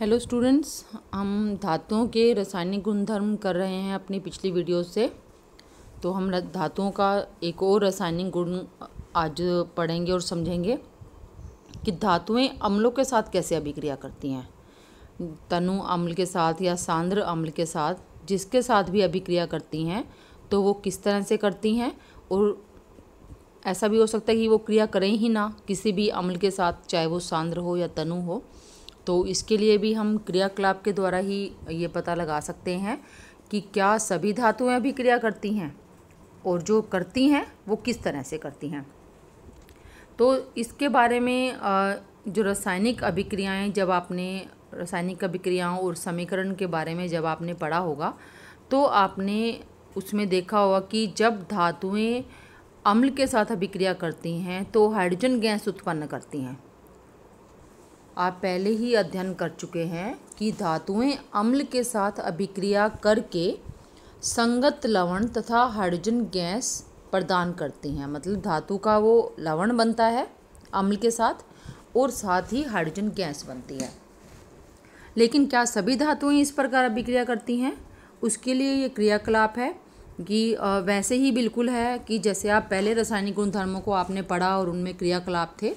hello students हम धातुओं के रासायनिक गुणधर्म कर रहे हैं अपनी पिछली वीडियो से तो हम धातुओं का एक और रासायनिक गुण आज पढ़ेंगे और समझेंगे कि धातुएं अम्लों के साथ कैसे अभिक्रिया करती हैं तनु अम्ल के साथ या सांद्र अम्ल के साथ जिसके साथ भी अभिक्रिया करती हैं तो वो किस तरह से करती हैं और ऐसा भी हो सकता है कि वो क्रिया करें ही ना किसी भी अम्ल के साथ चाहे वो सांद्र हो या तनु हो तो इसके लिए भी हम क्रियाकलाप के द्वारा ही ये पता लगा सकते हैं कि क्या सभी धातुएं अभी क्रिया करती हैं और जो करती हैं वो किस तरह से करती हैं तो इसके बारे में जो रासायनिक अभिक्रियाएं जब आपने रासायनिक अभिक्रियाओं और समीकरण के बारे में जब आपने पढ़ा होगा तो आपने उसमें देखा होगा कि जब धातुएं अम्ल के साथ अभिक्रिया करती हैं तो हाइड्रोजन गैस उत्पन्न करती हैं आप पहले ही अध्ययन कर चुके हैं कि धातुएं अम्ल के साथ अभिक्रिया करके संगत लवण तथा हाइड्रोजन गैस प्रदान करती हैं मतलब धातु का वो लवण बनता है अम्ल के साथ और साथ ही हाइड्रोजन गैस बनती है लेकिन क्या सभी धातुएं इस प्रकार अभिक्रिया करती हैं उसके लिए ये क्रियाकलाप है कि वैसे ही बिल्कुल है कि जैसे आप पहले रासायनिक गुणधर्मों को आपने पढ़ा और उनमें क्रियाकलाप थे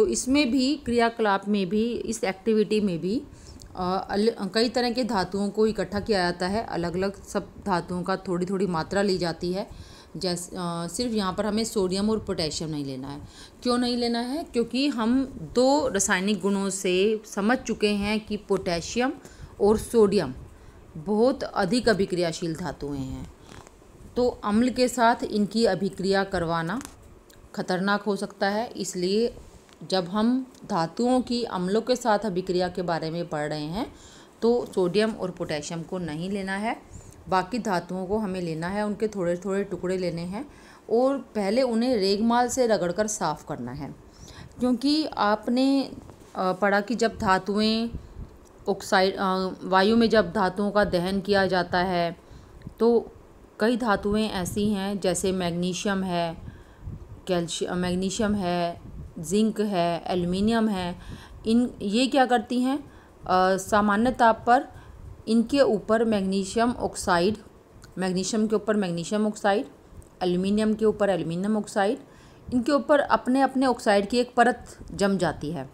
तो इसमें भी क्रियाकलाप में भी इस एक्टिविटी में भी कई तरह के धातुओं को इकट्ठा किया जाता है अलग अलग सब धातुओं का थोड़ी थोड़ी मात्रा ली जाती है जैसे सिर्फ यहाँ पर हमें सोडियम और पोटेशियम नहीं लेना है क्यों नहीं लेना है क्योंकि हम दो रासायनिक गुणों से समझ चुके हैं कि पोटेशियम और सोडियम बहुत अधिक अभिक्रियाशील धातुएं हैं तो अम्ल के साथ इनकी अभिक्रिया करवाना खतरनाक हो सकता है इसलिए जब हम धातुओं की अम्लों के साथ अभिक्रिया के बारे में पढ़ रहे हैं तो सोडियम और पोटेशियम को नहीं लेना है बाकी धातुओं को हमें लेना है उनके थोड़े थोड़े टुकड़े लेने हैं और पहले उन्हें रेगमाल से रगड़कर साफ़ करना है क्योंकि आपने पढ़ा कि जब धातुएं ऑक्साइड वायु में जब धातुओं का दहन किया जाता है तो कई धातुएं ऐसी हैं जैसे मैग्नीशियम है कैल्शियम मैग्नीशियम है जिंक है एल्युमिनियम है इन ये क्या करती हैं सामान्य ताप पर इनके ऊपर मैग्नीशियम ऑक्साइड मैग्नीशियम के ऊपर मैग्नीशियम ऑक्साइड एल्युमिनियम के ऊपर एल्युमिनियम ऑक्साइड इनके ऊपर अपने अपने ऑक्साइड की एक परत जम जाती है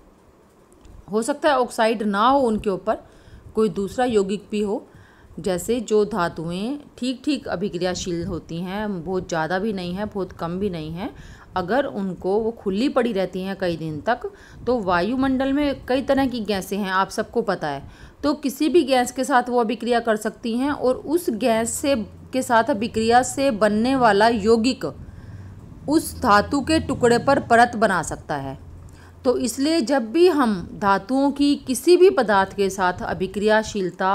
हो सकता है ऑक्साइड ना हो उनके ऊपर कोई दूसरा यौगिक भी हो जैसे जो धातुएं ठीक ठीक अभिक्रियाशील होती हैं बहुत ज़्यादा भी नहीं है बहुत कम भी नहीं है अगर उनको वो खुली पड़ी रहती हैं कई दिन तक तो वायुमंडल में कई तरह की गैसें हैं आप सबको पता है तो किसी भी गैस के साथ वो अभिक्रिया कर सकती हैं और उस गैस से के साथ अभिक्रिया से बनने वाला यौगिक उस धातु के टुकड़े पर परत बना सकता है तो इसलिए जब भी हम धातुओं की किसी भी पदार्थ के साथ अभिक्रियाशीलता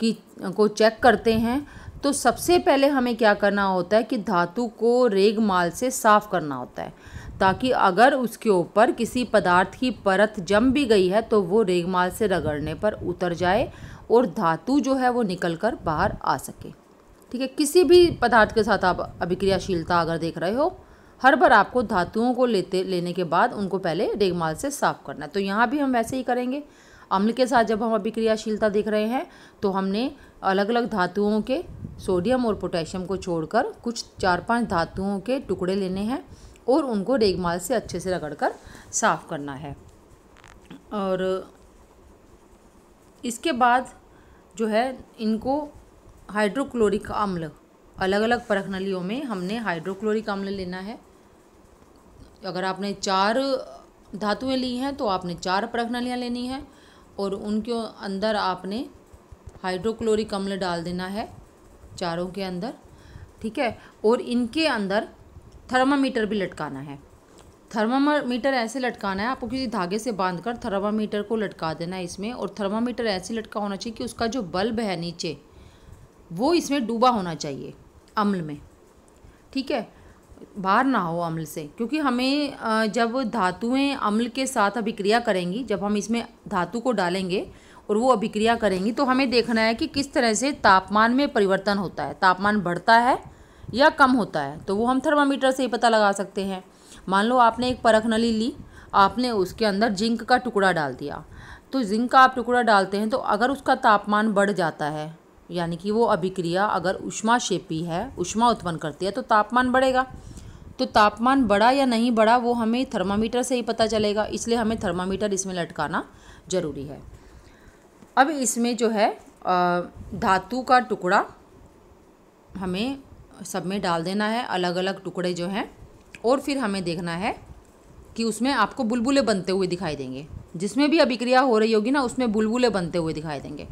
की को चेक करते हैं तो सबसे पहले हमें क्या करना होता है कि धातु को रेग माल से साफ़ करना होता है ताकि अगर उसके ऊपर किसी पदार्थ की परत जम भी गई है तो वो रेगमाल से रगड़ने पर उतर जाए और धातु जो है वो निकल कर बाहर आ सके ठीक है किसी भी पदार्थ के साथ आप अभिक्रियाशीलता अगर देख रहे हो हर बार आपको धातुओं को लेते लेने के बाद उनको पहले रेगमाल से साफ़ करना है तो यहाँ भी हम वैसे ही करेंगे अम्ल के साथ जब हम अभिक्रियाशीलता देख रहे हैं तो हमने अलग अलग धातुओं के सोडियम और पोटेशियम को छोड़कर कुछ चार पांच धातुओं के टुकड़े लेने हैं और उनको रेगमाल से अच्छे से रगड़कर साफ़ करना है और इसके बाद जो है इनको हाइड्रोक्लोरिक अम्ल अलग अलग परख नलियों में हमने हाइड्रोक्लोरिक अम्ल लेना है अगर आपने चार धातुएं ली हैं तो आपने चार परख नलियाँ लेनी हैं और उनके अंदर आपने हाइड्रोक्लोरिक अम्ल डाल देना है चारों के अंदर ठीक है और इनके अंदर थर्मामीटर भी लटकाना है थर्मामीटर ऐसे लटकाना है आपको किसी धागे से बांधकर थर्मामीटर को लटका देना है इसमें और थर्मामीटर ऐसे लटका होना चाहिए कि उसका जो बल्ब है नीचे वो इसमें डूबा होना चाहिए अम्ल में ठीक है बाहर ना हो अम्ल से क्योंकि हमें जब धातुएं अम्ल के साथ अभिक्रिया करेंगी जब हम इसमें धातु को डालेंगे और वो अभिक्रिया करेंगी तो हमें देखना है कि किस तरह से तापमान में परिवर्तन होता है तापमान बढ़ता है या कम होता है तो वो हम थर्मामीटर से ही पता लगा सकते हैं मान लो आपने एक परख नली ली आपने उसके अंदर जिंक का टुकड़ा डाल दिया तो जिंक का आप टुकड़ा डालते हैं तो अगर उसका तापमान बढ़ जाता है यानी कि वो अभिक्रिया अगर उष्मा शेपी है उष्मा उत्पन्न करती है तो तापमान बढ़ेगा तो तापमान बढ़ा या नहीं बढ़ा वो हमें थर्मामीटर से ही पता चलेगा इसलिए हमें थर्मामीटर इसमें लटकाना ज़रूरी है अब इसमें जो है धातु का टुकड़ा हमें सब में डाल देना है अलग अलग टुकड़े जो हैं और फिर हमें देखना है कि उसमें आपको बुलबुले बनते हुए दिखाई देंगे जिसमें भी अभिक्रिया हो रही होगी ना उसमें बुलबुले बनते हुए दिखाई देंगे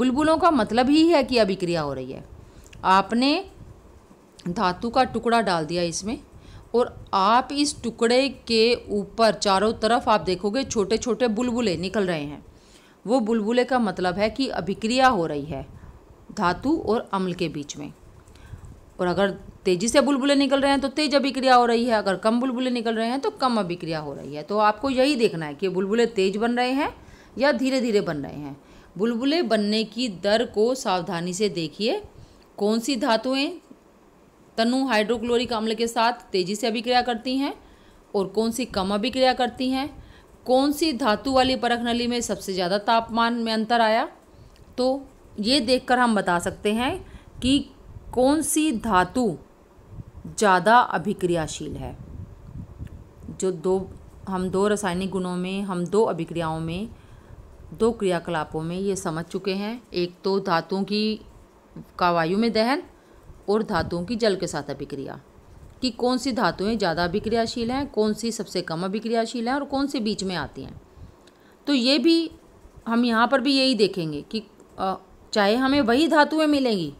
बुलबुलों का मतलब ही है कि अभिक्रिया हो रही है आपने धातु का टुकड़ा डाल दिया इसमें और आप इस टुकड़े के ऊपर चारों तरफ आप देखोगे छोटे छोटे बुलबुले निकल रहे हैं वो बुलबुले का मतलब है कि अभिक्रिया हो रही है धातु और अम्ल के बीच में और अगर तेज़ी से बुलबुले निकल रहे हैं तो तेज अभिक्रिया हो रही है अगर कम बुलबुले निकल रहे हैं तो कम अभिक्रिया हो रही है तो आपको यही देखना है कि बुलबुले तेज बन रहे हैं या धीरे धीरे बन रहे हैं बुलबुले बनने की दर को सावधानी से देखिए कौन सी धातुएं तनु हाइड्रोक्लोरिक अम्ल के साथ तेज़ी से अभिक्रिया करती हैं और कौन सी कम अभिक्रिया करती हैं कौन सी धातु वाली परख नली में सबसे ज़्यादा तापमान में अंतर आया तो ये देखकर हम बता सकते हैं कि कौन सी धातु ज़्यादा अभिक्रियाशील है जो दो हम दो रासायनिक गुणों में हम दो अभिक्रियाओं में दो क्रियाकलापों में ये समझ चुके हैं एक तो धातुओं की का वायु में दहन और धातुओं की जल के साथ अभिक्रिया कि कौन सी धातुएं ज़्यादा अभिक्रियाशील हैं कौन सी सबसे कम अभिक्रियाशील हैं और कौन सी बीच में आती हैं तो ये भी हम यहाँ पर भी यही देखेंगे कि चाहे हमें वही धातुएं मिलेंगी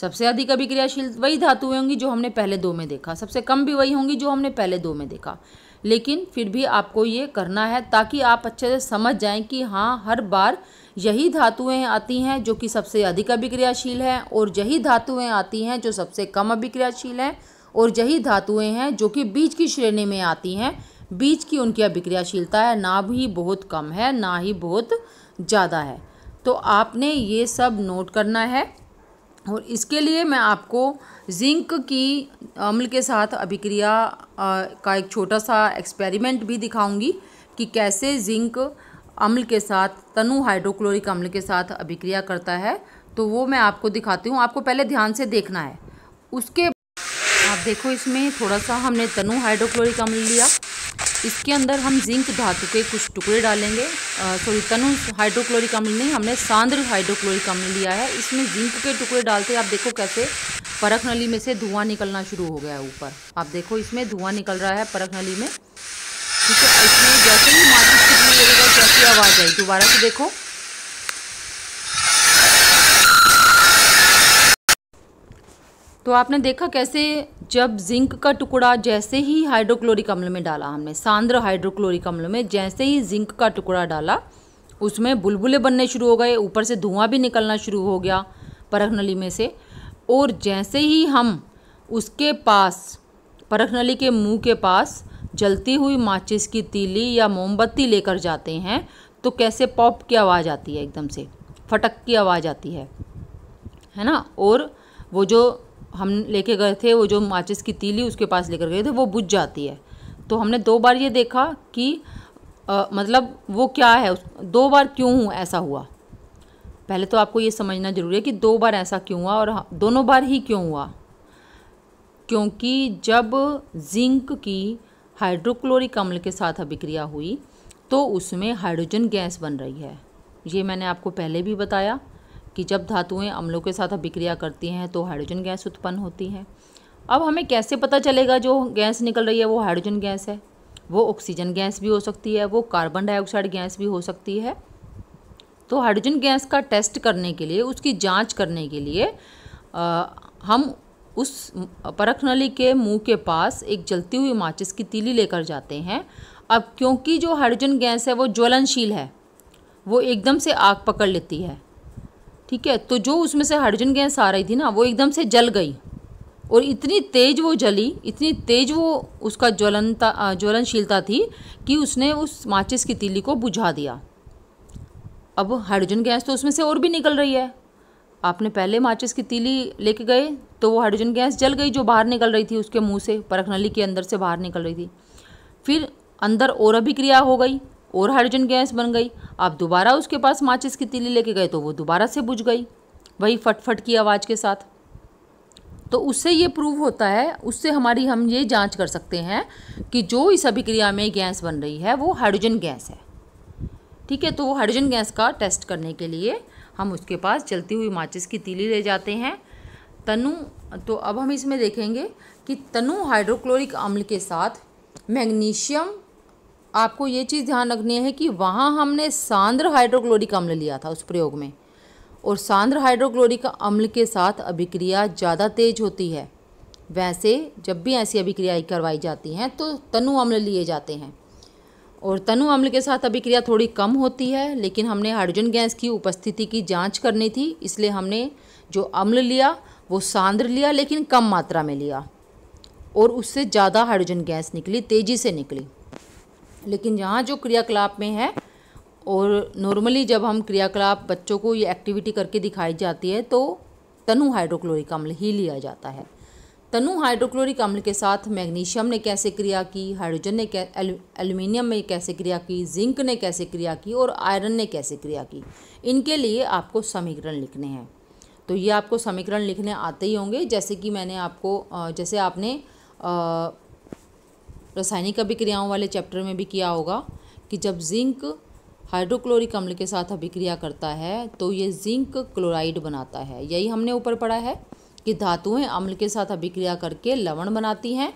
सबसे अधिक अभिक्रियाशील वही धातुएं होंगी जो हमने पहले दो में देखा सबसे कम भी वही होंगी जो हमने पहले दो में देखा लेकिन फिर भी आपको ये करना है ताकि आप अच्छे से समझ जाएँ कि हाँ हर बार यही धातुएं आती हैं जो कि सबसे अधिक अभिक्रियाशील हैं और यही धातुएं आती हैं जो सबसे कम अभिक्रियाशील हैं और यही धातुएं हैं जो कि बीज की श्रेणी में आती हैं बीज की उनकी अभिक्रियाशीलता है ना भी बहुत कम है ना ही बहुत ज़्यादा है तो आपने ये सब नोट करना है और इसके लिए मैं आपको जिंक की अम्ल के साथ अभिक्रिया का एक छोटा सा एक्सपेरिमेंट भी दिखाऊंगी कि कैसे जिंक अम्ल के साथ तनु हाइड्रोक्लोरिक अम्ल के साथ अभिक्रिया करता है तो वो मैं आपको दिखाती हूँ आपको पहले ध्यान से देखना है उसके देखो इसमें थोड़ा सा हमने तनु हाइड्रोक्लोरिक अम्ल लिया इसके अंदर हम जिंक धातु के कुछ टुकड़े डालेंगे सॉरी तनु हाइड्रोक्लोरिक अम्ल नहीं हमने सांद्र हाइड्रोक्लोरिक अम्ल लिया है इसमें जिंक के टुकड़े डालते आप देखो कैसे परख नली में से धुआं निकलना शुरू हो गया है ऊपर आप देखो इसमें धुआं निकल रहा है परख नली में ठीक है इसमें जैसे ही माचिस कितनी लगेगा कैसी आवाज़ आई दोबारा से देखो तो आपने देखा कैसे जब जिंक का टुकड़ा जैसे ही हाइड्रोक्लोरिक अम्ल में डाला हमने सांद्र हाइड्रोक्लोरिक अम्ल में जैसे ही जिंक का टुकड़ा डाला उसमें बुलबुले बनने शुरू हो गए ऊपर से धुआं भी निकलना शुरू हो गया परख नली में से और जैसे ही हम उसके पास परख नली के मुंह के पास जलती हुई माचिस की तीली या मोमबत्ती लेकर जाते हैं तो कैसे पॉप की आवाज़ आती है एकदम से फटक की आवाज़ आती है है ना और वो जो हम लेके गए थे वो जो माचिस की तीली उसके पास लेकर गए थे वो बुझ जाती है तो हमने दो बार ये देखा कि आ, मतलब वो क्या है दो बार क्यों ऐसा हुआ पहले तो आपको ये समझना ज़रूरी है कि दो बार ऐसा क्यों हुआ और दोनों बार ही क्यों हुआ क्योंकि जब जिंक की हाइड्रोक्लोरिक अम्ल के साथ अभिक्रिया हुई तो उसमें हाइड्रोजन गैस बन रही है ये मैंने आपको पहले भी बताया कि जब धातुएं अम्लों के साथ अभिक्रिया करती हैं तो हाइड्रोजन गैस उत्पन्न होती है अब हमें कैसे पता चलेगा जो गैस निकल रही है वो हाइड्रोजन गैस है वो ऑक्सीजन गैस भी हो सकती है वो कार्बन डाइऑक्साइड गैस भी हो सकती है तो हाइड्रोजन गैस का टेस्ट करने के लिए उसकी जाँच करने के लिए आ, हम उस परख नली के मुंह के पास एक जलती हुई माचिस की तीली लेकर जाते हैं अब क्योंकि जो हाइड्रोजन गैस है वो ज्वलनशील है वो एकदम से आग पकड़ लेती है ठीक है तो जो उसमें से हाइड्रोजन गैस आ रही थी ना वो एकदम से जल गई और इतनी तेज वो जली इतनी तेज वो उसका ज्वलनता ज्वलनशीलता थी कि उसने उस माचिस की तीली को बुझा दिया अब हाइड्रोजन गैस तो उसमें से और भी निकल रही है आपने पहले माचिस की तीली लेके गए तो वो हाइड्रोजन गैस जल गई जो बाहर निकल रही थी उसके मुंह से परख नली के अंदर से बाहर निकल रही थी फिर अंदर और अभी क्रिया हो गई और हाइड्रोजन गैस बन गई आप दोबारा उसके पास माचिस की तीली लेके गए तो वो दोबारा से बुझ गई वही फटफट की आवाज़ के साथ तो उससे ये प्रूव होता है उससे हमारी हम ये जांच कर सकते हैं कि जो इस अभिक्रिया में गैस बन रही है वो हाइड्रोजन गैस है ठीक है तो वो हाइड्रोजन गैस का टेस्ट करने के लिए हम उसके पास चलती हुई माचिस की तीली ले जाते हैं तनु तो अब हम इसमें देखेंगे कि तनु हाइड्रोक्लोरिक अम्ल के साथ मैग्नीशियम आपको ये चीज़ ध्यान रखनी है कि वहाँ हमने सांद्र हाइड्रोक्लोरिक अम्ल लिया था उस प्रयोग में और सांद्र हाइड्रोक्लोरिक अम्ल के साथ अभिक्रिया ज़्यादा तेज होती है वैसे जब भी ऐसी अभिक्रियाएँ करवाई जाती हैं तो तनु अम्ल लिए जाते हैं और तनु अम्ल के साथ अभिक्रिया थोड़ी कम होती है लेकिन हमने हाइड्रोजन गैस की उपस्थिति की जांच करनी थी इसलिए हमने जो अम्ल लिया वो सांद्र लिया लेकिन कम मात्रा में लिया और उससे ज़्यादा हाइड्रोजन गैस निकली तेज़ी से निकली लेकिन यहाँ जो क्रियाकलाप में है और नॉर्मली जब हम क्रियाकलाप बच्चों को ये एक्टिविटी करके दिखाई जाती है तो तनु हाइड्रोक्लोरिक अम्ल ही लिया जाता है तनु हाइड्रोक्लोरिक अम्ल के साथ मैग्नीशियम ने कैसे क्रिया की हाइड्रोजन ने एल्यूमिनियम में कैसे क्रिया की जिंक ने कैसे क्रिया की और आयरन ने कैसे क्रिया की इनके लिए आपको समीकरण लिखने हैं तो ये आपको समीकरण लिखने आते ही होंगे जैसे कि मैंने आपको जैसे आपने रासायनिक अभिक्रियाओं वाले चैप्टर में भी किया होगा कि जब जिंक हाइड्रोक्लोरिक अम्ल के साथ अभिक्रिया करता है तो ये जिंक क्लोराइड बनाता है यही हमने ऊपर पढ़ा है कि धातुएं अम्ल के साथ अभिक्रिया करके लवण बनाती हैं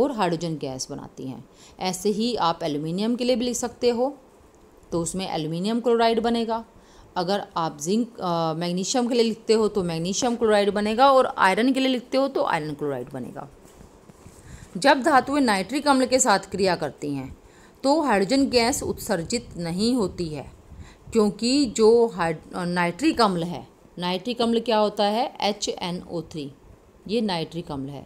और हाइड्रोजन गैस बनाती हैं ऐसे ही आप एल्यूमिनियम के लिए भी लिख सकते हो तो उसमें एल्यूमिनियम क्लोराइड बनेगा अगर आप जिंक मैग्नीशियम के लिए लिखते हो तो मैग्नीशियम क्लोराइड बनेगा और आयरन के लिए लिखते हो तो आयरन क्लोराइड बनेगा जब धातुएं नाइट्रिक अम्ल के साथ क्रिया करती हैं तो हाइड्रोजन गैस उत्सर्जित नहीं होती है क्योंकि जो नाइट्रिक अम्ल है नाइट्रिक अम्ल क्या होता है एच एन ओ थ्री ये नाइट्रिक अम्ल है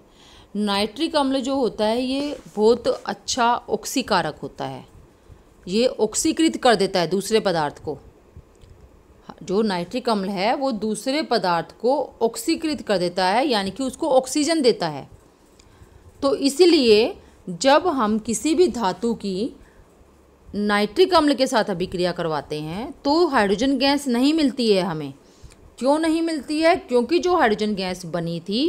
नाइट्रिक अम्ल जो होता है ये बहुत अच्छा ऑक्सीकारक होता है ये ऑक्सीकृत कर देता है दूसरे पदार्थ को जो नाइट्रिक अम्ल है वो दूसरे पदार्थ को ऑक्सीकृत कर देता है यानी कि उसको ऑक्सीजन देता है तो इसलिए जब हम किसी भी धातु की नाइट्रिक अम्ल के साथ अभिक्रिया करवाते हैं तो हाइड्रोजन गैस नहीं मिलती है हमें क्यों नहीं मिलती है क्योंकि जो हाइड्रोजन गैस बनी थी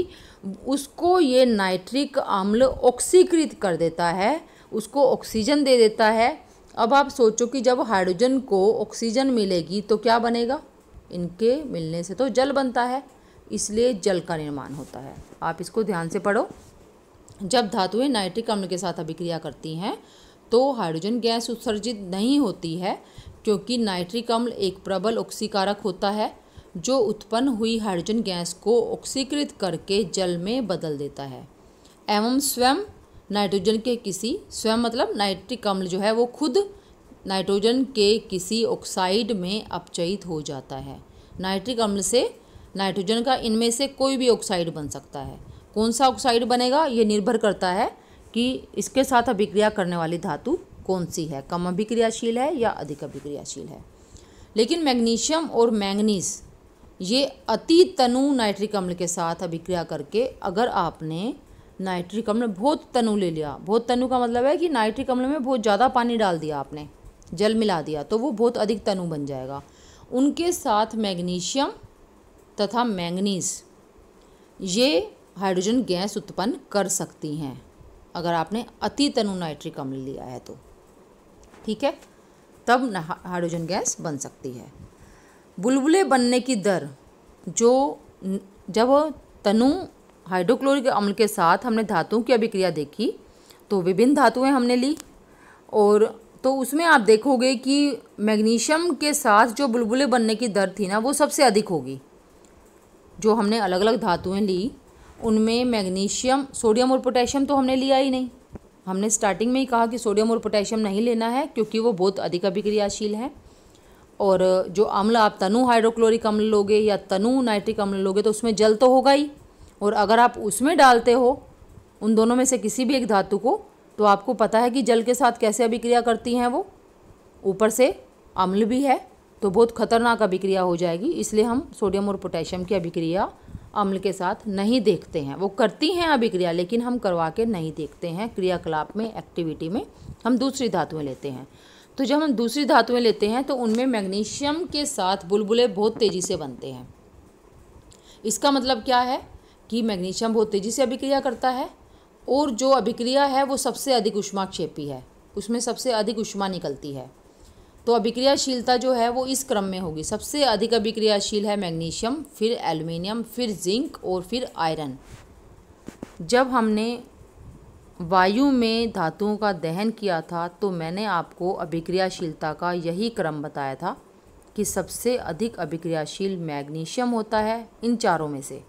उसको ये नाइट्रिक अम्ल ऑक्सीकृत कर देता है उसको ऑक्सीजन दे देता है अब आप सोचो कि जब हाइड्रोजन को ऑक्सीजन मिलेगी तो क्या बनेगा इनके मिलने से तो जल बनता है इसलिए जल का निर्माण होता है आप इसको ध्यान से पढ़ो जब धातुएं नाइट्रिक अम्ल के साथ अभिक्रिया करती हैं तो हाइड्रोजन गैस उत्सर्जित नहीं होती है क्योंकि नाइट्रिक अम्ल एक प्रबल ऑक्सीकारक होता है जो उत्पन्न हुई हाइड्रोजन गैस को ऑक्सीकृत करके जल में बदल देता है एवं स्वयं नाइट्रोजन के किसी स्वयं मतलब नाइट्रिक अम्ल जो है वो खुद नाइट्रोजन के किसी ऑक्साइड में अपचयित हो जाता है नाइट्रिक अम्ल से नाइट्रोजन का इनमें से कोई भी ऑक्साइड बन सकता है कौन सा ऑक्साइड बनेगा ये निर्भर करता है कि इसके साथ अभिक्रिया करने वाली धातु कौन सी है कम अभिक्रियाशील है या अधिक अभिक्रियाशील है लेकिन मैग्नीशियम और मैंगनीस ये अति तनु नाइट्रिक अम्ल के साथ अभिक्रिया करके अगर आपने नाइट्रिक अम्ल बहुत तनु ले लिया बहुत तनु का मतलब है कि नाइट्रिक अम्ल में बहुत ज़्यादा पानी डाल दिया आपने जल मिला दिया तो वो बहुत अधिक तनु बन जाएगा उनके साथ मैग्नीशियम तथा मैंगनीस ये हाइड्रोजन गैस उत्पन्न कर सकती हैं अगर आपने अति तनु नाइट्रिक अम्ल लिया है तो ठीक है तब हाइड्रोजन गैस बन सकती है बुलबुले बनने की दर जो जब तनु हाइड्रोक्लोरिक अम्ल के साथ हमने धातुओं की अभिक्रिया देखी तो विभिन्न धातुएं हमने ली और तो उसमें आप देखोगे कि मैग्नीशियम के साथ जो बुलबुले बनने की दर थी ना वो सबसे अधिक होगी जो हमने अलग अलग धातुएं ली उनमें मैग्नीशियम सोडियम और पोटेशियम तो हमने लिया ही नहीं हमने स्टार्टिंग में ही कहा कि सोडियम और पोटेशियम नहीं लेना है क्योंकि वो बहुत अधिक अभिक्रियाशील है और जो अम्ल आप तनु हाइड्रोक्लोरिक अम्ल लोगे या तनु नाइट्रिक अम्ल लोगे तो उसमें जल तो होगा ही और अगर आप उसमें डालते हो उन दोनों में से किसी भी एक धातु को तो आपको पता है कि जल के साथ कैसे अभिक्रिया करती हैं वो ऊपर से अम्ल भी है तो बहुत खतरनाक अभिक्रिया हो जाएगी इसलिए हम सोडियम और पोटेशियम की अभिक्रिया अम्ल के साथ नहीं देखते हैं वो करती हैं अभिक्रिया लेकिन हम करवा के नहीं देखते हैं क्रियाकलाप में एक्टिविटी में हम दूसरी धातुएँ लेते हैं तो जब हम दूसरी धातुएं लेते हैं तो उनमें मैग्नीशियम के साथ बुलबुले बहुत तेज़ी से बनते हैं इसका मतलब क्या है कि मैग्नीशियम बहुत तेज़ी से अभिक्रिया करता है और जो अभिक्रिया है वो सबसे अधिक उष्माक्षेपी है उसमें सबसे अधिक उष्मा निकलती है तो अभिक्रियाशीलता जो है वो इस क्रम में होगी सबसे अधिक अभिक्रियाशील है मैग्नीशियम फिर एल्युमिनियम फिर जिंक और फिर आयरन जब हमने वायु में धातुओं का दहन किया था तो मैंने आपको अभिक्रियाशीलता का यही क्रम बताया था कि सबसे अधिक अभिक्रियाशील मैग्नीशियम होता है इन चारों में से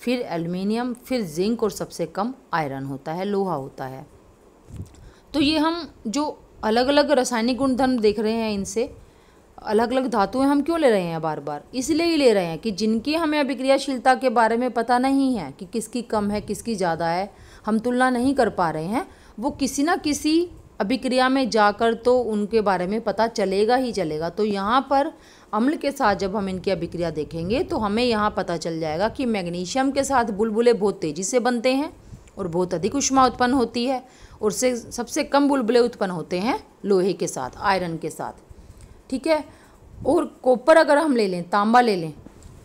फिर एल्युमिनियम फिर जिंक और सबसे कम आयरन होता है लोहा होता है तो ये हम जो अलग अलग रासायनिक गुणधर्म देख रहे हैं इनसे अलग अलग धातुएं हम क्यों ले रहे हैं बार बार इसलिए ही ले रहे हैं कि जिनकी हमें अभिक्रियाशीलता के बारे में पता नहीं है कि किसकी कम है किसकी ज़्यादा है हम तुलना नहीं कर पा रहे हैं वो किसी ना किसी अभिक्रिया में जाकर तो उनके बारे में पता चलेगा ही चलेगा तो यहाँ पर अम्ल के साथ जब हम इनकी अभिक्रिया देखेंगे तो हमें यहाँ पता चल जाएगा कि मैग्नीशियम के साथ बुलबुले बहुत तेज़ी से बनते हैं और बहुत अधिक उष्मा उत्पन्न होती है और से सबसे कम बुलबुले उत्पन्न होते हैं लोहे के साथ आयरन के साथ ठीक है और कॉपर अगर हम ले लें तांबा ले लें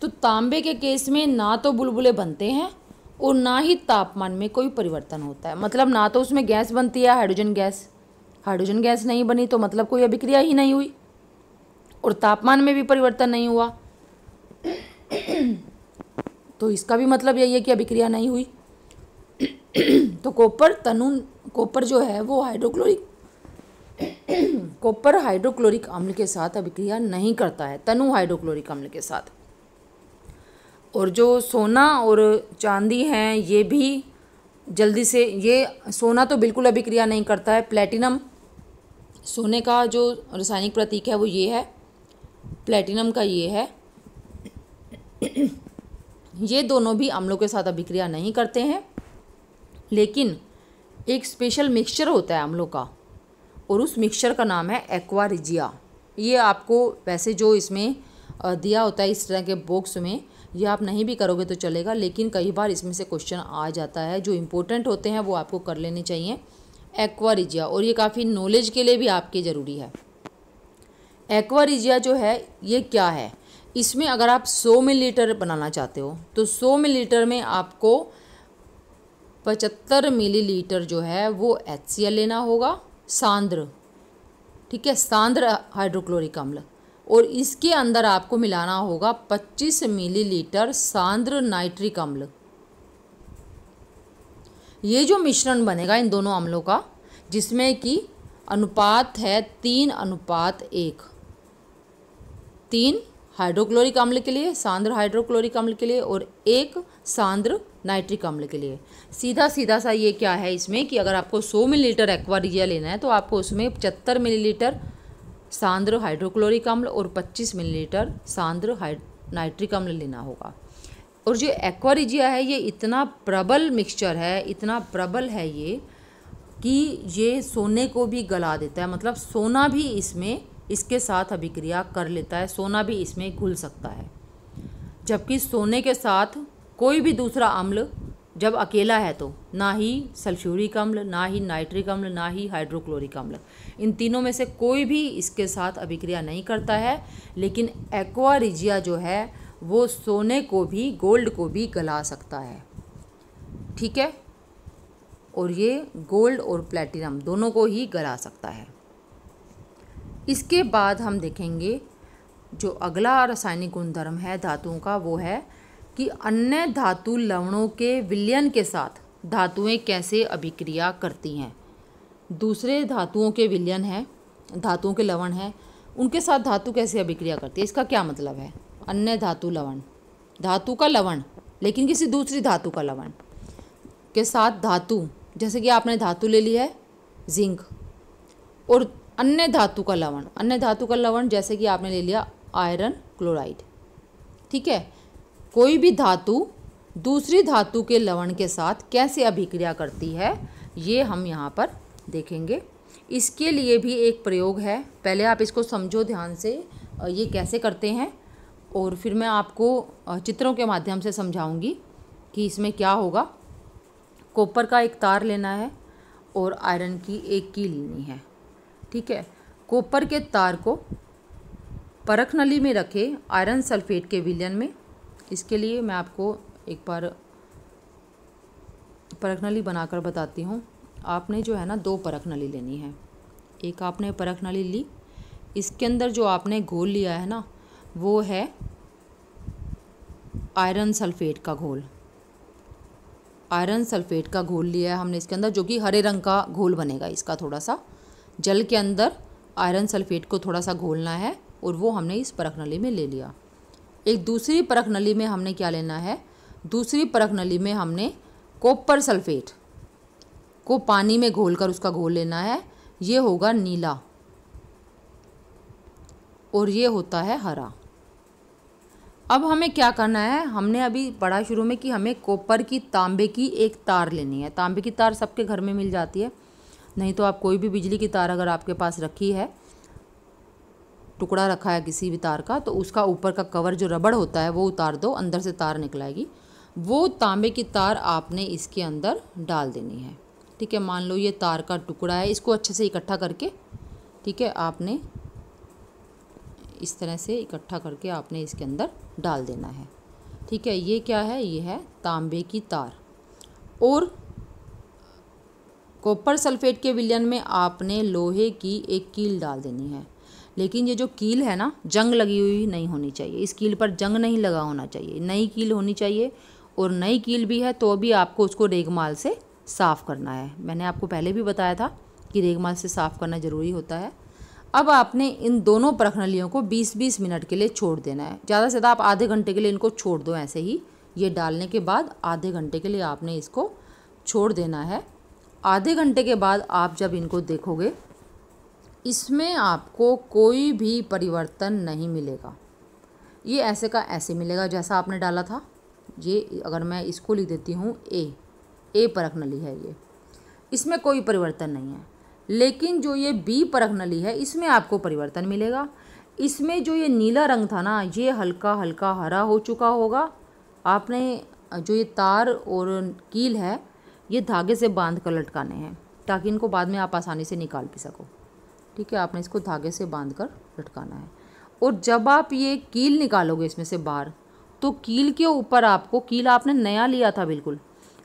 तो तांबे के केस में ना तो बुलबुले बनते हैं और ना ही तापमान में कोई परिवर्तन होता है मतलब ना तो उसमें गैस बनती है हाइड्रोजन गैस हाइड्रोजन गैस नहीं बनी तो मतलब कोई अभिक्रिया ही नहीं हुई और तापमान में भी परिवर्तन नहीं हुआ तो इसका भी मतलब यही है कि अभिक्रिया नहीं हुई तो कॉपर तनु कॉपर जो है वो हाइड्रोक्लोरिक कॉपर हाइड्रोक्लोरिक अम्ल के साथ अभिक्रिया नहीं करता है तनु हाइड्रोक्लोरिक अम्ल के साथ और जो सोना और चांदी हैं ये भी जल्दी से ये सोना तो बिल्कुल अभिक्रिया नहीं करता है प्लेटिनम सोने का जो रासायनिक प्रतीक है वो ये है प्लेटिनम का ये है ये दोनों भी अम्लों के साथ अभिक्रिया नहीं करते हैं लेकिन एक स्पेशल मिक्सचर होता है आमलों का और उस मिक्सचर का नाम है एक्वारिजिया ये आपको वैसे जो इसमें दिया होता है इस तरह के बॉक्स में ये आप नहीं भी करोगे तो चलेगा लेकिन कई बार इसमें से क्वेश्चन आ जाता है जो इम्पोर्टेंट होते हैं वो आपको कर लेने चाहिए एक्वारिजिया और ये काफ़ी नॉलेज के लिए भी आपके ज़रूरी है एक्वारिजिया जो है ये क्या है इसमें अगर आप 100 मिलीलीटर बनाना चाहते हो तो 100 मिलीलीटर में आपको पचहत्तर मिलीलीटर जो है वो एच लेना होगा सांद्र ठीक है सांद्र हाइड्रोक्लोरिक अम्ल और इसके अंदर आपको मिलाना होगा 25 मिलीलीटर सांद्र नाइट्रिक अम्ल ये जो मिश्रण बनेगा इन दोनों अम्लों का जिसमें कि अनुपात है तीन अनुपात एक तीन हाइड्रोक्लोरिक अम्ल के लिए सांद्र हाइड्रोक्लोरिक अम्ल के लिए और एक सांद्र नाइट्रिक अम्ल के लिए सीधा सीधा सा ये क्या है इसमें कि अगर आपको 100 मिलीलीटर एक्वारिजिया लेना है तो आपको उसमें पचहत्तर मिलीलीटर सांद्र हाइड्रोक्लोरिक अम्ल और 25 मिलीलीटर सांद्र नाइट्रिक अम्ल लेना होगा और जो एक्वारिजिया है ये इतना प्रबल मिक्सचर है इतना प्रबल है ये कि ये सोने को भी गला देता है मतलब सोना भी इसमें इसके साथ अभिक्रिया कर लेता है सोना भी इसमें घुल सकता है जबकि सोने के साथ कोई भी दूसरा अम्ल जब अकेला है तो ना ही सल्फ्यूरिक अम्ल ना ही नाइट्रिक अम्ल ना ही हाइड्रोक्लोरिक अम्ल इन तीनों में से कोई भी इसके साथ अभिक्रिया नहीं करता है लेकिन एक्वा रिजिया जो है वो सोने को भी गोल्ड को भी गला सकता है ठीक है और ये गोल्ड और प्लेटिनम दोनों को ही गला सकता है इसके बाद हम देखेंगे जो अगला रासायनिक गुणधर्म है धातुओं का वो है कि अन्य धातु लवणों के विलयन के साथ धातुएं कैसे अभिक्रिया करती हैं दूसरे धातुओं के विलयन है धातुओं के लवण हैं उनके साथ धातु कैसे अभिक्रिया करती है इसका क्या मतलब है अन्य धातु लवण धातु का लवण लेकिन किसी दूसरी धातु का लवण के साथ धातु जैसे कि आपने धातु ले ली है जिंक और अन्य धातु का लवण अन्य धातु का लवण जैसे कि आपने ले लिया आयरन क्लोराइड ठीक है कोई भी धातु दूसरी धातु के लवण के साथ कैसे अभिक्रिया करती है ये हम यहाँ पर देखेंगे इसके लिए भी एक प्रयोग है पहले आप इसको समझो ध्यान से ये कैसे करते हैं और फिर मैं आपको चित्रों के माध्यम से समझाऊंगी कि इसमें क्या होगा कॉपर का एक तार लेना है और आयरन की एक की लेनी है ठीक है कॉपर के तार को परख नली में रखें आयरन सल्फेट के विलयन में इसके लिए मैं आपको एक बार परख नली बनाकर बताती हूँ आपने जो है ना दो परख नली लेनी है एक आपने परख नली ली इसके अंदर जो आपने घोल लिया है ना वो है आयरन सल्फेट का घोल आयरन सल्फेट का घोल लिया है हमने इसके अंदर जो कि हरे रंग का घोल बनेगा इसका थोड़ा सा जल के अंदर आयरन सल्फेट को थोड़ा सा घोलना है और वो हमने इस परख नली में ले लिया एक दूसरी परख नली में हमने क्या लेना है दूसरी परख नली में हमने कॉपर सल्फेट को पानी में घोलकर उसका घोल लेना है ये होगा नीला और ये होता है हरा अब हमें क्या करना है हमने अभी पढ़ा शुरू में कि हमें कॉपर की तांबे की एक तार लेनी है तांबे की तार सबके घर में मिल जाती है नहीं तो आप कोई भी बिजली की तार अगर आपके पास रखी है टुकड़ा रखा है किसी भी तार का तो उसका ऊपर का कवर जो रबड़ होता है वो उतार दो अंदर से तार निकलाएगी वो तांबे की तार आपने इसके अंदर डाल देनी है ठीक है मान लो ये तार का टुकड़ा है इसको अच्छे से इकट्ठा करके ठीक है आपने इस तरह से इकट्ठा करके आपने इसके अंदर डाल देना है ठीक है ये क्या है ये है तांबे की तार और कॉपर सल्फेट के विलयन में आपने लोहे की एक कील डाल देनी है लेकिन ये जो कील है ना जंग लगी हुई नहीं होनी चाहिए इस कील पर जंग नहीं लगा होना चाहिए नई कील होनी चाहिए और नई कील भी है तो भी आपको उसको रेगमाल से साफ़ करना है मैंने आपको पहले भी बताया था कि रेगमाल से साफ़ करना ज़रूरी होता है अब आपने इन दोनों प्रखनलियों को 20-20 मिनट के लिए छोड़ देना है ज़्यादा से ज़्यादा आप आधे घंटे के लिए इनको छोड़ दो ऐसे ही ये डालने के बाद आधे घंटे के लिए आपने इसको छोड़ देना है आधे घंटे के बाद आप जब इनको देखोगे इसमें आपको कोई भी परिवर्तन नहीं मिलेगा ये ऐसे का ऐसे मिलेगा जैसा आपने डाला था ये अगर मैं इसको लिख देती हूँ ए ए परख नली है ये इसमें कोई परिवर्तन नहीं है लेकिन जो ये बी परख नली है इसमें आपको परिवर्तन मिलेगा इसमें जो ये नीला रंग था ना ये हल्का हल्का हरा हो चुका होगा आपने जो ये तार और कील है ये धागे से बांध कर लटकाने हैं ताकि इनको बाद में आप आसानी से निकाल भी सको ठीक है आपने इसको धागे से बांध कर लटकाना है और जब आप ये कील निकालोगे इसमें से बाहर तो कील के ऊपर आपको कील आपने नया लिया था बिल्कुल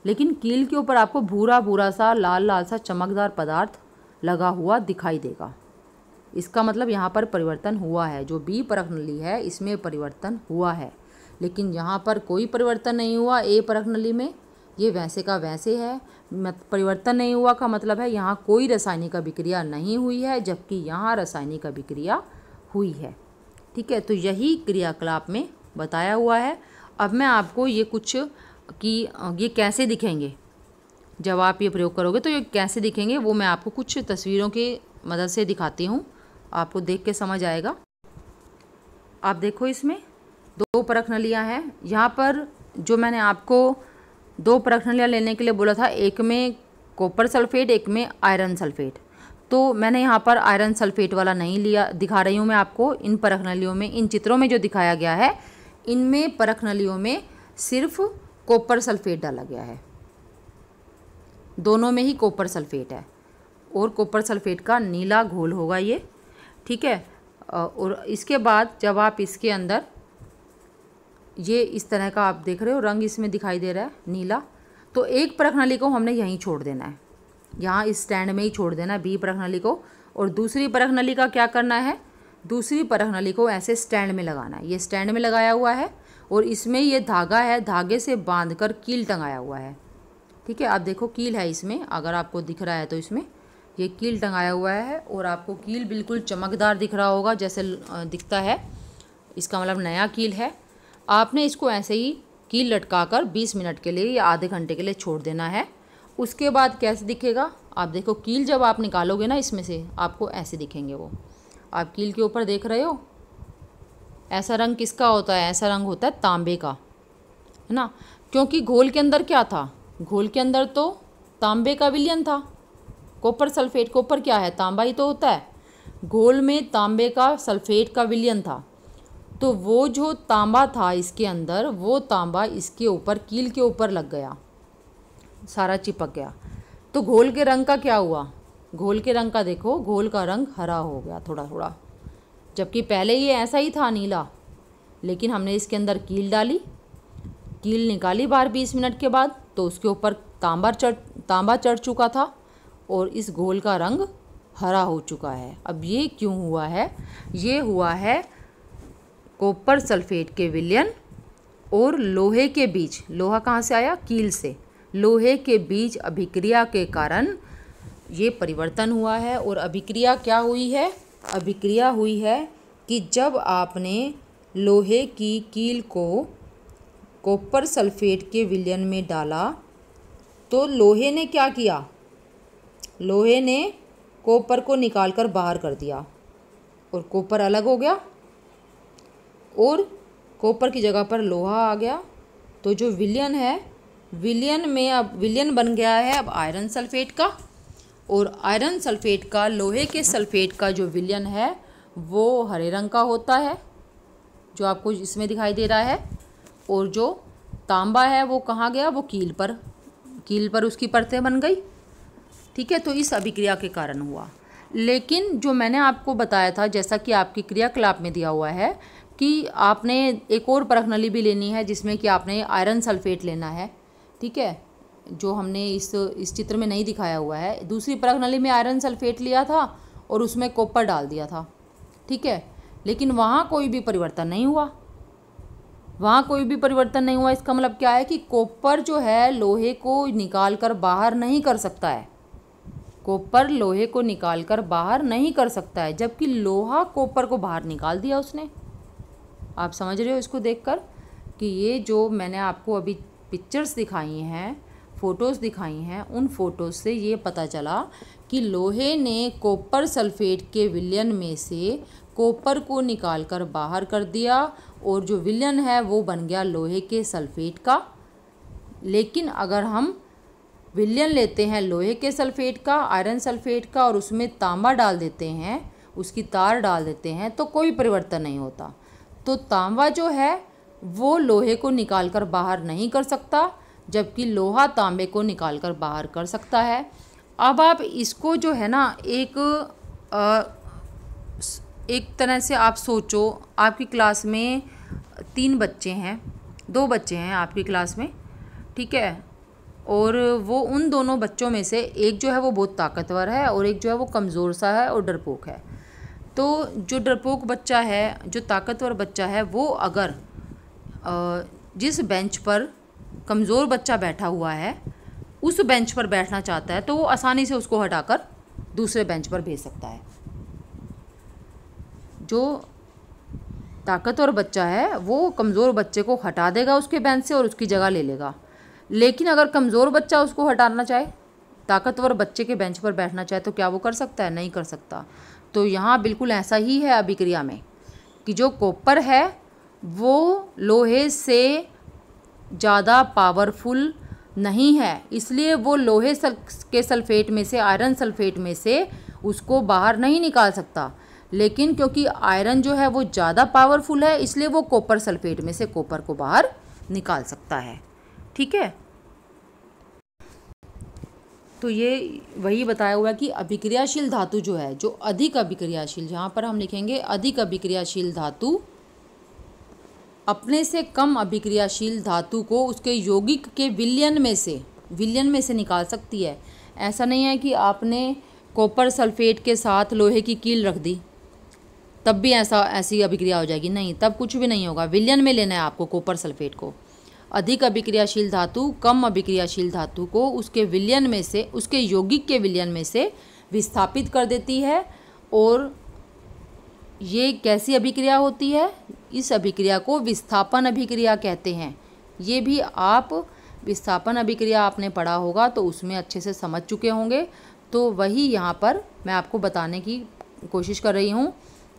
लेकिन कील के ऊपर आपको भूरा भूरा सा लाल लाल सा चमकदार पदार्थ लगा हुआ दिखाई देगा इसका मतलब यहाँ पर परिवर्तन हुआ है जो बी परख नली है इसमें परिवर्तन हुआ है लेकिन यहाँ पर कोई परिवर्तन नहीं हुआ ए परख नली में ये वैसे का वैसे है परिवर्तन नहीं हुआ का मतलब है यहाँ कोई रासायनिक अभिक्रिया नहीं हुई है जबकि यहाँ रासायनिक अभिक्रिया हुई है ठीक है तो यही क्रियाकलाप में बताया हुआ है अब मैं आपको ये कुछ कि ये कैसे दिखेंगे जब आप ये प्रयोग करोगे तो ये कैसे दिखेंगे वो मैं आपको कुछ तस्वीरों की मदद से दिखाती हूँ आपको देख के समझ आएगा आप देखो इसमें दो परख नलियाँ हैं यहाँ पर जो मैंने आपको दो परखंडियाँ लेने के लिए बोला था एक में कॉपर सल्फेट एक में आयरन सल्फेट तो मैंने यहाँ पर आयरन सल्फेट वाला नहीं लिया दिखा रही हूँ मैं आपको इन परख नलियों में इन चित्रों में जो दिखाया गया है इनमें परख नलियों में सिर्फ कॉपर सल्फेट डाला गया है दोनों में ही कॉपर सल्फेट है और कॉपर सल्फेट का नीला घोल होगा ये ठीक है और इसके बाद जब आप इसके अंदर ये इस तरह का आप देख रहे हो रंग इसमें दिखाई दे रहा है नीला तो एक परख नली को हमने यहीं छोड़ देना है यहाँ इस स्टैंड में ही छोड़ देना है बी परख नली को और दूसरी परख नली का क्या करना है दूसरी परख नली को ऐसे स्टैंड में लगाना है ये स्टैंड में लगाया हुआ है और इसमें ये धागा है धागे से बांध कर कील टंगाया हुआ है ठीक है आप देखो कील है इसमें अगर आपको दिख रहा है तो इसमें ये कील टंगाया हुआ है और आपको कील बिल्कुल चमकदार दिख रहा होगा जैसे दिखता है इसका मतलब नया कील है आपने इसको ऐसे ही की लटका कर बीस मिनट के लिए या आधे घंटे के लिए छोड़ देना है उसके बाद कैसे दिखेगा आप देखो कील जब आप निकालोगे ना इसमें से आपको ऐसे दिखेंगे वो आप कील के ऊपर देख रहे हो ऐसा रंग किसका होता है ऐसा रंग होता है तांबे का है ना क्योंकि घोल के अंदर क्या था घोल के अंदर तो तांबे का विलियन था कॉपर सल्फेट कॉपर क्या है तांबा ही तो होता है घोल में तांबे का सल्फेट का विलियन था तो वो जो तांबा था इसके अंदर वो तांबा इसके ऊपर कील के ऊपर लग गया सारा चिपक गया तो घोल के रंग का क्या हुआ घोल के रंग का देखो घोल का रंग हरा हो गया थोड़ा थोड़ा जबकि पहले ये ऐसा ही था नीला लेकिन हमने इसके अंदर कील डाली कील निकाली बाहर बीस मिनट के बाद तो उसके ऊपर तांबा चढ़ तांबा चढ़ चुका था और इस घोल का रंग हरा हो चुका है अब ये क्यों हुआ है ये हुआ है कॉपर सल्फेट के विलयन और लोहे के बीज लोहा कहाँ से आया कील से लोहे के बीज अभिक्रिया के कारण ये परिवर्तन हुआ है और अभिक्रिया क्या हुई है अभिक्रिया हुई है कि जब आपने लोहे की कील को कॉपर सल्फेट के विलयन में डाला तो लोहे ने क्या किया लोहे ने कॉपर को निकाल कर बाहर कर दिया और कॉपर अलग हो गया और कॉपर की जगह पर लोहा आ गया तो जो विलियन है विलियन में अब विलियन बन गया है अब आयरन सल्फेट का और आयरन सल्फेट का लोहे के सल्फेट का जो विलियन है वो हरे रंग का होता है जो आपको इसमें दिखाई दे रहा है और जो तांबा है वो कहाँ गया वो कील पर कील पर उसकी परतें बन गई ठीक है तो इस अभिक्रिया के कारण हुआ लेकिन जो मैंने आपको बताया था जैसा कि आपके क्रियाकलाप में दिया हुआ है कि आपने एक और परख नली भी लेनी है जिसमें कि आपने आयरन सल्फेट लेना है ठीक है जो हमने इस इस चित्र में नहीं दिखाया हुआ है दूसरी परख नली में आयरन सल्फेट लिया था और उसमें कॉपर डाल दिया था ठीक है लेकिन वहाँ कोई भी परिवर्तन नहीं हुआ वहाँ कोई भी परिवर्तन नहीं हुआ इसका मतलब क्या है कि कॉपर जो है लोहे को निकाल कर बाहर नहीं कर सकता है कॉपर लोहे को निकाल कर बाहर नहीं कर सकता है जबकि लोहा कॉपर को बाहर निकाल दिया उसने आप समझ रहे हो इसको देखकर कि ये जो मैंने आपको अभी पिक्चर्स दिखाई हैं फ़ोटोज़ दिखाई हैं उन फ़ोटोज़ से ये पता चला कि लोहे ने कॉपर सल्फेट के विलयन में से कॉपर को निकाल कर बाहर कर दिया और जो विलयन है वो बन गया लोहे के सल्फेट का लेकिन अगर हम विलयन लेते हैं लोहे के सल्फेट का आयरन सल्फेट का और उसमें तांबा डाल देते हैं उसकी तार डाल देते हैं तो कोई परिवर्तन नहीं होता तो तांबा जो है वो लोहे को निकाल कर बाहर नहीं कर सकता जबकि लोहा तांबे को निकाल कर बाहर कर सकता है अब आप इसको जो है ना एक आ, एक तरह से आप सोचो आपकी क्लास में तीन बच्चे हैं दो बच्चे हैं आपकी क्लास में ठीक है और वो उन दोनों बच्चों में से एक जो है वो बहुत ताकतवर है और एक जो है वो कमज़ोर सा है और डरपोक है तो जो डरपोक बच्चा है जो ताकतवर बच्चा है वो अगर जिस बेंच पर कमज़ोर बच्चा बैठा हुआ है उस बेंच पर बैठना चाहता है तो वो आसानी से उसको हटाकर दूसरे बेंच पर भेज सकता है जो ताकतवर बच्चा है वो कमज़ोर बच्चे को हटा देगा उसके बेंच से और उसकी जगह ले लेगा लेकिन अगर कमज़ोर बच्चा उसको हटाना चाहे ताकतवर बच्चे के बेंच पर बैठना चाहे तो क्या वो कर सकता है नहीं कर सकता तो यहाँ बिल्कुल ऐसा ही है अभिक्रिया में कि जो कॉपर है वो लोहे से ज़्यादा पावरफुल नहीं है इसलिए वो लोहे सल, के सल्फेट में से आयरन सल्फेट में से उसको बाहर नहीं निकाल सकता लेकिन क्योंकि आयरन जो है वो ज़्यादा पावरफुल है इसलिए वो कॉपर सल्फेट में से कॉपर को बाहर निकाल सकता है ठीक है तो ये वही बताया हुआ है कि अभिक्रियाशील धातु जो है जो अधिक अभिक्रियाशील जहाँ पर हम लिखेंगे अधिक अभिक्रियाशील धातु अपने से कम अभिक्रियाशील धातु को उसके यौगिक के विलयन में से विलयन में से निकाल सकती है ऐसा नहीं है कि आपने कॉपर सल्फेट के साथ लोहे की कील रख दी तब भी ऐसा ऐसी अभिक्रिया हो जाएगी नहीं तब कुछ भी नहीं होगा विलयन में लेना है आपको कॉपर सल्फेट को अधिक अभिक्रियाशील धातु कम अभिक्रियाशील धातु को उसके विलयन में से उसके यौगिक के विलयन में से विस्थापित कर देती है और ये कैसी अभिक्रिया होती है इस अभिक्रिया को विस्थापन अभिक्रिया कहते हैं ये भी आप विस्थापन अभिक्रिया आपने पढ़ा होगा तो उसमें अच्छे से समझ चुके होंगे तो वही यहाँ पर मैं आपको बताने की कोशिश कर रही हूँ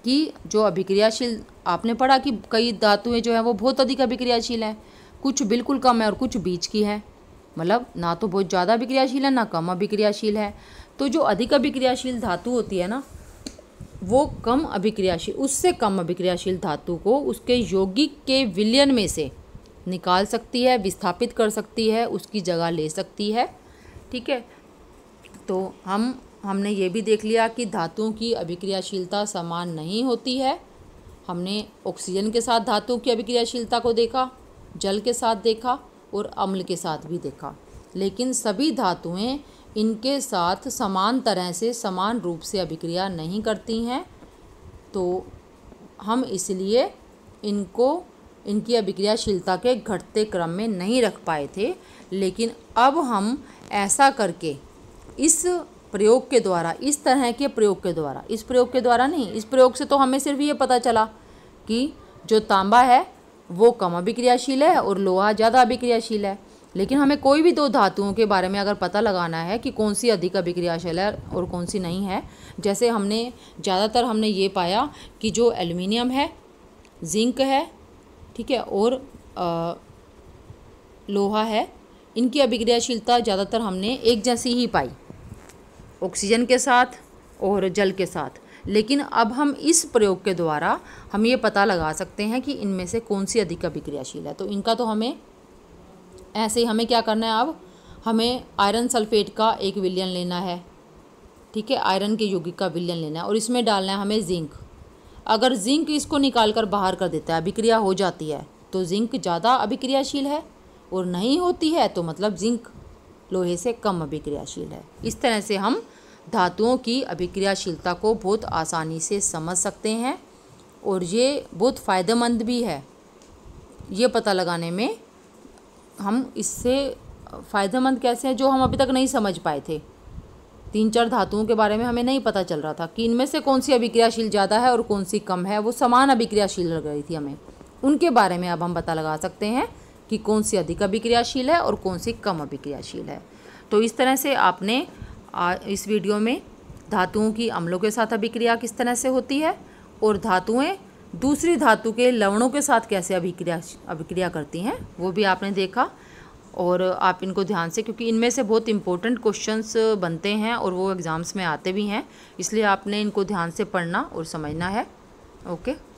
कि जो अभिक्रियाशील आपने पढ़ा कि कई धातुएं जो हैं वो बहुत अधिक अभिक्रियाशील हैं कुछ बिल्कुल कम है और कुछ बीच की है मतलब ना तो बहुत ज़्यादा अभिक्रियाशील है ना कम अभिक्रियाशील है तो जो अधिक अभिक्रियाशील धातु होती है ना वो कम अभिक्रियाशील उससे कम अभिक्रियाशील धातु को उसके यौगिक के विलयन में से निकाल सकती है विस्थापित कर सकती है उसकी जगह ले सकती है ठीक है तो हम हमने ये भी देख लिया कि धातुओं की अभिक्रियाशीलता समान नहीं होती है हमने ऑक्सीजन के साथ धातुओं की अभिक्रियाशीलता को देखा जल के साथ देखा और अम्ल के साथ भी देखा लेकिन सभी धातुएं इनके साथ समान तरह से समान रूप से अभिक्रिया नहीं करती हैं तो हम इसलिए इनको इनकी अभिक्रियाशीलता के घटते क्रम में नहीं रख पाए थे लेकिन अब हम ऐसा करके इस प्रयोग के द्वारा इस तरह के प्रयोग के द्वारा इस प्रयोग के द्वारा नहीं इस प्रयोग से तो हमें सिर्फ ये पता चला कि जो तांबा है वो कम अभिक्रियाशील है और लोहा ज़्यादा अभिक्रियाशील है लेकिन हमें कोई भी दो धातुओं के बारे में अगर पता लगाना है कि कौन सी अधिक अभिक्रियाशील है और कौन सी नहीं है जैसे हमने ज़्यादातर हमने ये पाया कि जो एल्युमिनियम है जिंक है ठीक है और आ, लोहा है इनकी अभिक्रियाशीलता ज़्यादातर हमने एक जैसी ही पाई ऑक्सीजन के साथ और जल के साथ लेकिन अब हम इस प्रयोग के द्वारा हम ये पता लगा सकते हैं कि इनमें से कौन सी अधिक अभिक्रियाशील है तो इनका तो हमें ऐसे ही हमें क्या करना है अब हमें आयरन सल्फेट का एक विलयन लेना है ठीक है आयरन के यौगिक का विलयन लेना है और इसमें डालना है हमें जिंक अगर जिंक इसको निकाल कर बाहर कर देता है अभिक्रिया हो जाती है तो जिंक ज़्यादा अभिक्रियाशील है और नहीं होती है तो मतलब जिंक लोहे से कम अभिक्रियाशील है इस तरह से हम धातुओं की अभिक्रियाशीलता को बहुत आसानी से समझ सकते हैं और ये बहुत फ़ायदेमंद भी है ये पता लगाने में हम इससे फ़ायदेमंद कैसे हैं जो हम अभी तक नहीं समझ पाए थे तीन चार धातुओं के बारे में हमें नहीं पता चल रहा था कि इनमें से कौन सी अभिक्रियाशील ज़्यादा है और कौन सी कम है वो समान अभिक्रियाशील लग रही थी हमें उनके बारे में अब हम पता लगा सकते हैं कि कौन सी अधिक अभिक्रियाशील है और कौन सी कम अभिक्रियाशील है तो इस तरह से आपने आ इस वीडियो में धातुओं की अम्लों के साथ अभिक्रिया किस तरह से होती है और धातुएं दूसरी धातु के लवणों के साथ कैसे अभिक्रिया अभिक्रिया करती हैं वो भी आपने देखा और आप इनको ध्यान से क्योंकि इनमें से बहुत इंपॉर्टेंट क्वेश्चंस बनते हैं और वो एग्ज़ाम्स में आते भी हैं इसलिए आपने इनको ध्यान से पढ़ना और समझना है ओके